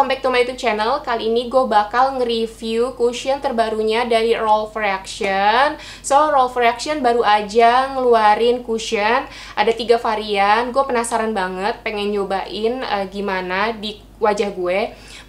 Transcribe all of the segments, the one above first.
welcome back to my YouTube channel. Kali ini gue bakal nge-review cushion terbarunya dari Roll Reaction. So, Roll Reaction baru aja ngeluarin cushion. Ada tiga varian. Gue penasaran banget, pengen nyobain uh, gimana di wajah gue.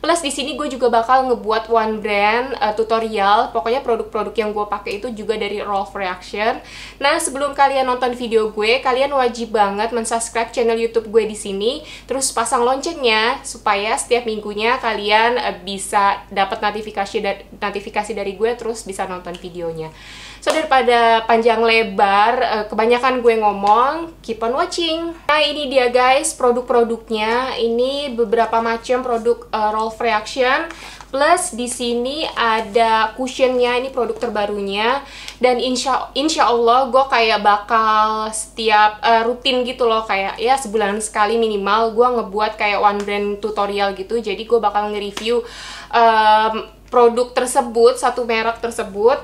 Plus di sini gue juga bakal ngebuat one brand uh, tutorial, pokoknya produk-produk yang gue pakai itu juga dari Rolf Reaction. Nah, sebelum kalian nonton video gue, kalian wajib banget mensubscribe channel YouTube gue di sini, terus pasang loncengnya supaya setiap minggunya kalian uh, bisa dapat notifikasi da notifikasi dari gue terus bisa nonton videonya. So daripada panjang lebar, eh, kebanyakan gue ngomong, keep on watching. Nah ini dia guys produk-produknya, ini beberapa macam produk uh, Rolf of Reaction. Plus di sini ada cushionnya, ini produk terbarunya. Dan insya, insya Allah gue kayak bakal setiap uh, rutin gitu loh, kayak ya sebulan sekali minimal gue ngebuat kayak one brand tutorial gitu. Jadi gue bakal nge-review um, produk tersebut, satu merek tersebut.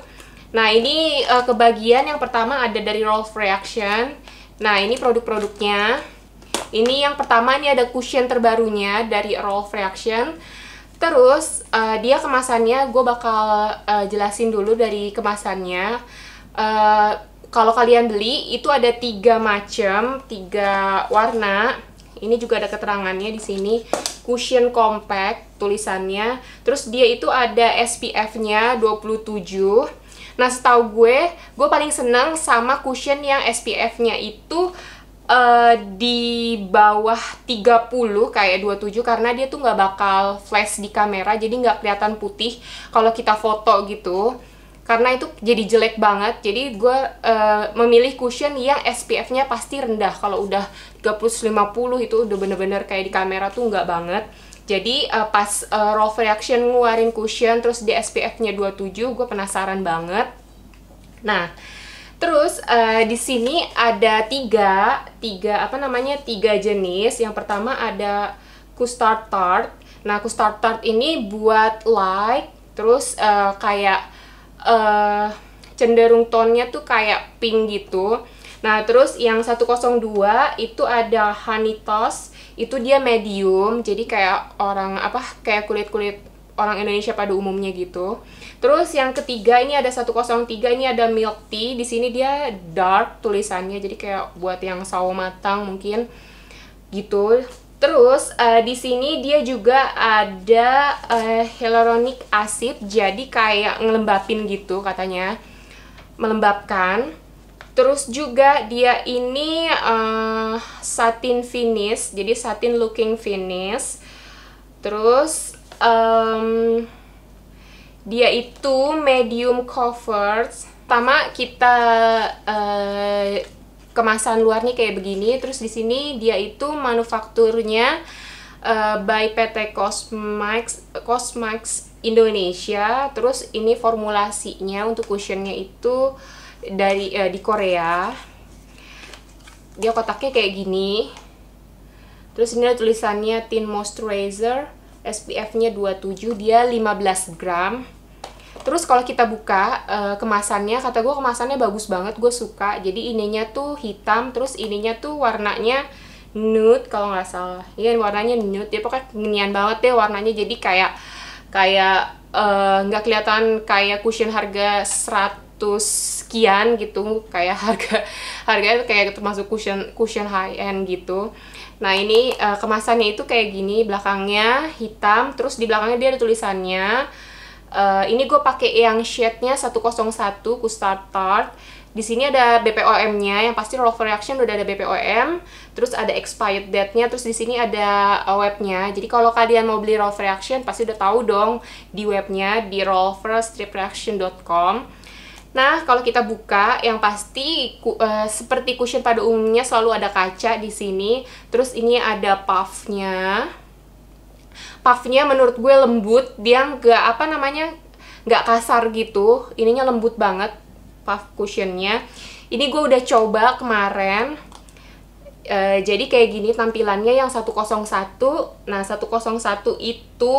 Nah ini uh, kebagian yang pertama ada dari Rolf Reaction. Nah ini produk-produknya. Ini yang pertama ini ada cushion terbarunya dari Rolf Reaction. Terus uh, dia kemasannya gue bakal uh, jelasin dulu dari kemasannya. Uh, kalau kalian beli itu ada tiga macam, tiga warna. Ini juga ada keterangannya di sini. Cushion compact tulisannya. Terus dia itu ada SPF-nya 27. Nah, setahu gue, gue paling seneng sama cushion yang SPF-nya itu Eh, di bawah 30 kayak 27 karena dia tuh nggak bakal flash di kamera jadi nggak kelihatan putih kalau kita foto gitu karena itu jadi jelek banget jadi gue uh, memilih cushion yang SPF-nya pasti rendah kalau udah 30-50 itu udah bener-bener kayak di kamera tuh nggak banget jadi uh, pas uh, Raw Reaction nguarin cushion terus di SPF-nya 27 gue penasaran banget nah Terus uh, di sini ada tiga, tiga apa namanya tiga jenis. Yang pertama ada custard tart. Nah custard tart ini buat light, terus uh, kayak uh, cenderung tonnya tuh kayak pink gitu. Nah terus yang 102 itu ada honey toast, itu dia medium, jadi kayak orang apa kayak kulit kulit orang Indonesia pada umumnya gitu. Terus yang ketiga ini ada 103 ini ada milk tea. Di sini dia dark tulisannya jadi kayak buat yang sawo matang mungkin gitu. Terus uh, di sini dia juga ada uh, hyaluronic acid jadi kayak ngelembapin gitu katanya. Melembabkan. Terus juga dia ini uh, satin finish, jadi satin looking finish. Terus um, dia itu medium covered pertama kita uh, kemasan luarnya kayak begini terus di sini dia itu manufakturnya uh, by PT Cosmax Cosmax Indonesia terus ini formulasinya untuk cushionnya itu dari uh, di Korea dia kotaknya kayak gini terus ini ada tulisannya tin moisturizer SPF-nya 27, dia 15 gram. Terus kalau kita buka uh, kemasannya, kata gue kemasannya bagus banget, gue suka. Jadi ininya tuh hitam, terus ininya tuh warnanya nude kalau nggak salah. Iya warnanya nude, dia pokoknya genian banget deh warnanya. Jadi kayak kayak eh, nggak uh, kelihatan kayak cushion harga 100 sekian gitu, kayak harga harganya kayak termasuk cushion cushion high end gitu. Nah ini uh, kemasannya itu kayak gini, belakangnya hitam, terus di belakangnya dia ada tulisannya. Uh, ini gue pakai yang shade-nya 101 Custard Tart. Di sini ada BPOM-nya, yang pasti roll of reaction udah ada BPOM, terus ada expired date-nya, terus di sini ada eh, web-nya. Jadi kalau kalian mau beli roll of reaction pasti udah tahu dong di web-nya, di com Nah, kalau kita buka, yang pasti ku, uh, seperti cushion pada umumnya selalu ada kaca di sini. Terus ini ada puffnya. Puffnya menurut gue lembut, dia nggak apa namanya nggak kasar gitu. Ininya lembut banget puff cushionnya. Ini gue udah coba kemarin. Uh, jadi kayak gini tampilannya yang 101. Nah, 101 itu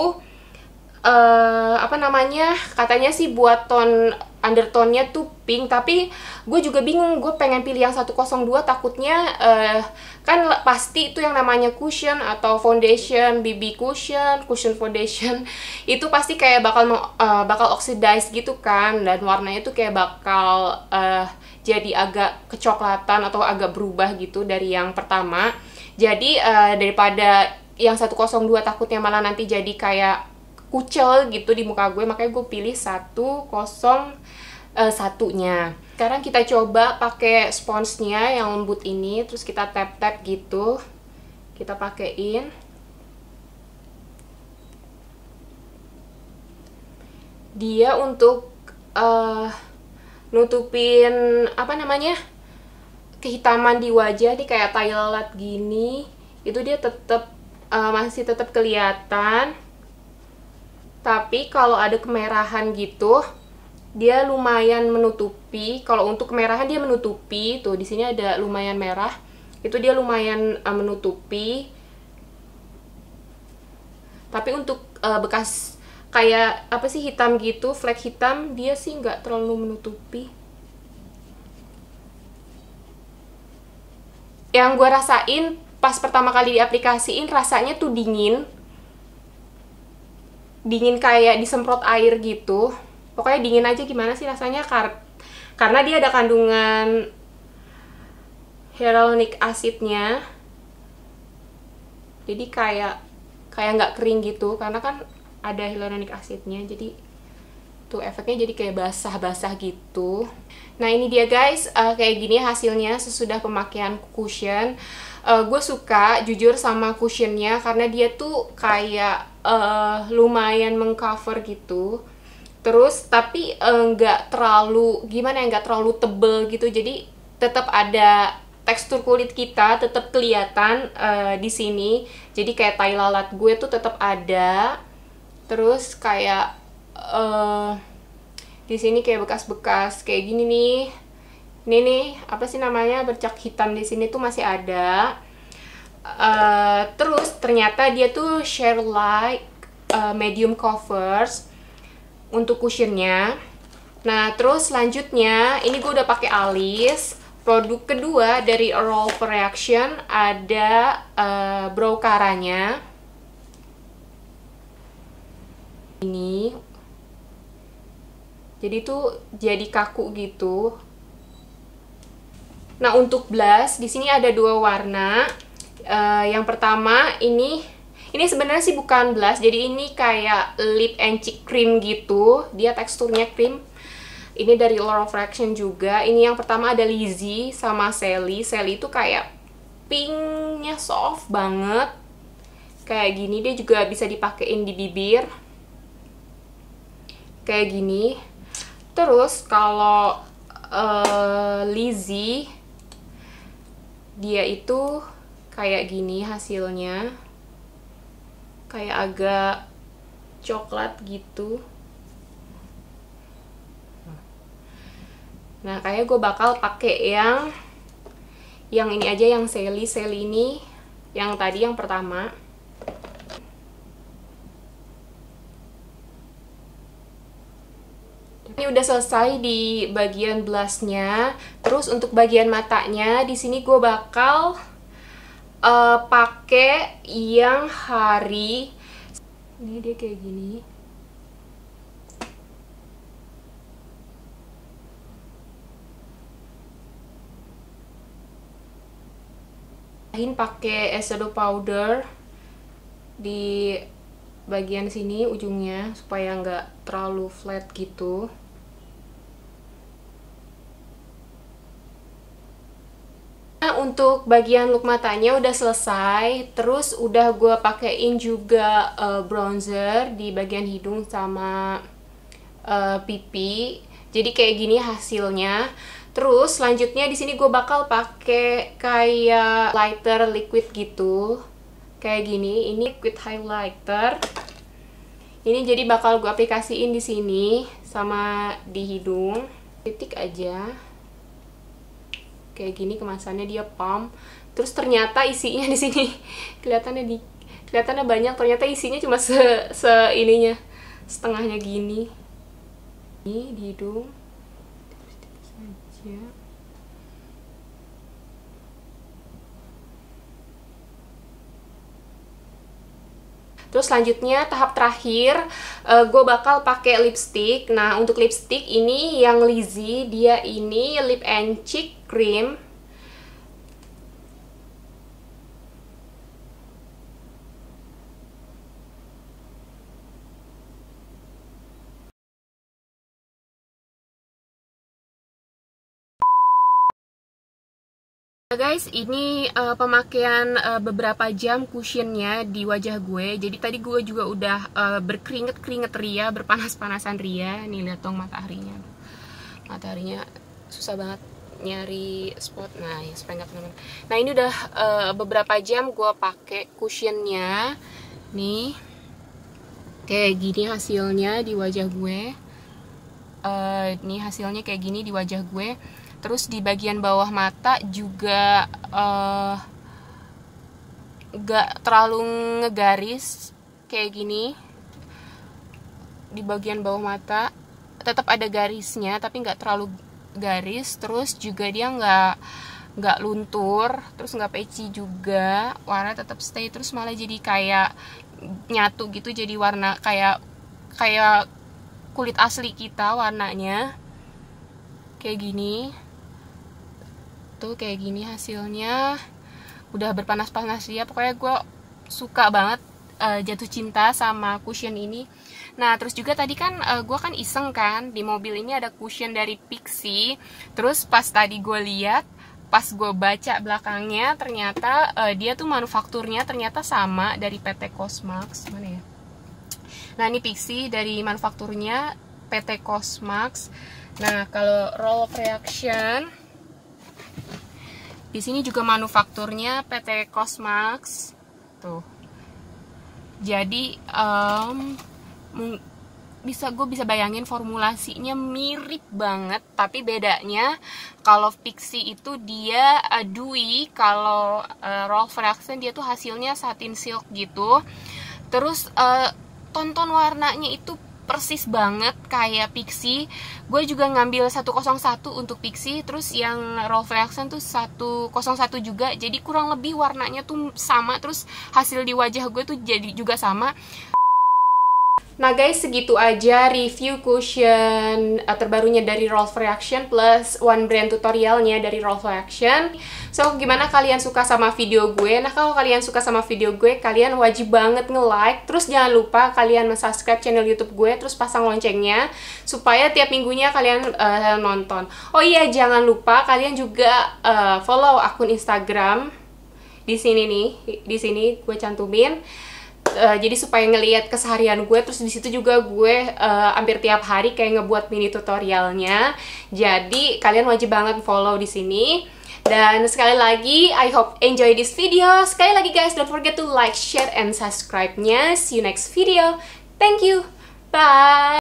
uh, apa namanya? Katanya sih buat tone undertone-nya tuh pink tapi gue juga bingung gue pengen pilih yang 102 takutnya uh, kan pasti itu yang namanya cushion atau foundation BB cushion cushion foundation itu pasti kayak bakal uh, bakal oxidize gitu kan dan warnanya tuh kayak bakal uh, jadi agak kecoklatan atau agak berubah gitu dari yang pertama jadi uh, daripada yang 102 takutnya malah nanti jadi kayak kucel gitu di muka gue makanya gue pilih satu kosong eh, satunya sekarang kita coba pakai sponsnya yang lembut ini terus kita tap tap gitu kita pakein dia untuk uh, nutupin apa namanya kehitaman di wajah nih kayak tailat gini itu dia tetap uh, eh, masih tetap kelihatan tapi kalau ada kemerahan gitu dia lumayan menutupi kalau untuk kemerahan dia menutupi tuh di sini ada lumayan merah itu dia lumayan uh, menutupi tapi untuk uh, bekas kayak apa sih hitam gitu flek hitam dia sih nggak terlalu menutupi yang gue rasain pas pertama kali diaplikasiin rasanya tuh dingin dingin kayak disemprot air gitu pokoknya dingin aja gimana sih rasanya kar karena dia ada kandungan hyaluronic acidnya jadi kayak kayak nggak kering gitu karena kan ada hyaluronic acidnya jadi tuh efeknya jadi kayak basah-basah gitu nah ini dia guys uh, kayak gini hasilnya sesudah pemakaian cushion uh, eh, gue suka jujur sama cushionnya karena dia tuh kayak uh, lumayan mengcover gitu terus tapi eh, nggak uh, terlalu gimana ya nggak terlalu tebel gitu jadi tetap ada tekstur kulit kita tetap kelihatan uh, di sini jadi kayak tai lalat gue tuh tetap ada terus kayak uh, di sini kayak bekas-bekas kayak gini nih ini nih apa sih namanya bercak hitam di sini tuh masih ada uh, terus ternyata dia tuh share like uh, medium covers untuk cushionnya nah terus selanjutnya ini gue udah pakai alis produk kedua dari Roll Reaction ada uh, eh, brow caranya ini jadi tuh jadi kaku gitu nah untuk blush di sini ada dua warna uh, yang pertama ini ini sebenarnya sih bukan blush jadi ini kayak lip and cheek cream gitu dia teksturnya cream ini dari Laura Fraction juga ini yang pertama ada Lizzie sama Sally Sally itu kayak pinknya soft banget kayak gini dia juga bisa dipakein di bibir kayak gini terus kalau uh, Lizzie dia itu kayak gini hasilnya kayak agak coklat gitu nah kayak gue bakal pakai yang yang ini aja yang seli seli ini yang tadi yang pertama ini udah selesai di bagian blushnya terus untuk bagian matanya di sini gue bakal uh, eh, pakai yang hari ini dia kayak gini pakai shadow powder di bagian sini ujungnya supaya nggak terlalu flat gitu untuk bagian look matanya udah selesai terus udah gue pakein juga uh, bronzer di bagian hidung sama uh, pipi jadi kayak gini hasilnya terus selanjutnya di sini gue bakal pakai kayak lighter liquid gitu kayak gini ini liquid highlighter ini jadi bakal gue aplikasiin di sini sama di hidung titik aja kayak gini kemasannya dia pump, terus ternyata isinya di sini kelihatannya di kelihatannya banyak ternyata isinya cuma se, se ininya setengahnya gini ini di hidung terus saja Terus selanjutnya tahap terakhir uh, eh, gue bakal pakai lipstick. Nah untuk lipstick ini yang Lizzy dia ini lip and cheek cream Ya guys ini uh, pemakaian uh, beberapa jam cushionnya di wajah gue jadi tadi gue juga udah uh, berkeringet-keringet ria berpanas-panasan ria nih liat dong mataharinya mataharinya susah banget nyari spot nah ya supaya nggak kena nah ini udah uh, beberapa jam gue pakai cushionnya nih kayak gini hasilnya di wajah gue uh, nih hasilnya kayak gini di wajah gue terus di bagian bawah mata juga uh, eh, gak terlalu ngegaris kayak gini di bagian bawah mata tetap ada garisnya tapi gak terlalu garis terus juga dia gak nggak luntur terus nggak peci juga warna tetap stay terus malah jadi kayak nyatu gitu jadi warna kayak kayak kulit asli kita warnanya kayak gini tuh kayak gini hasilnya udah berpanas-panas dia pokoknya gue suka banget uh, jatuh cinta sama cushion ini nah terus juga tadi kan uh, eh, gue kan iseng kan di mobil ini ada cushion dari Pixie terus pas tadi gue lihat pas gue baca belakangnya ternyata uh, dia tuh manufakturnya ternyata sama dari PT Cosmax mana ya nah ini Pixie dari manufakturnya PT Cosmax nah kalau roll reaction di sini juga manufakturnya PT Cosmax. Tuh. Jadi um, bisa gue bisa bayangin formulasinya mirip banget tapi bedanya kalau Pixie itu dia uh, dewy kalau uh, eh, Ralph Reaction dia tuh hasilnya satin silk gitu terus uh, tonton warnanya itu persis banget kayak Pixie gue juga ngambil 101 untuk Pixie terus yang roll Reaction tuh 101 juga jadi kurang lebih warnanya tuh sama terus hasil di wajah gue tuh jadi juga sama Nah guys, segitu aja review cushion eh, terbarunya dari Rolf Reaction plus one brand tutorialnya dari Rolf Reaction. So, gimana kalian suka sama video gue? Nah, kalau kalian suka sama video gue, kalian wajib banget nge-like. Terus jangan lupa kalian subscribe channel YouTube gue, terus pasang loncengnya supaya tiap minggunya kalian uh, nonton. Oh iya, jangan lupa kalian juga uh, follow akun Instagram di sini nih, di sini gue cantumin uh, jadi supaya ngelihat keseharian gue terus di situ juga gue uh, hampir tiap hari kayak ngebuat mini tutorialnya jadi kalian wajib banget follow di sini dan sekali lagi I hope enjoy this video sekali lagi guys don't forget to like share and subscribe nya see you next video thank you bye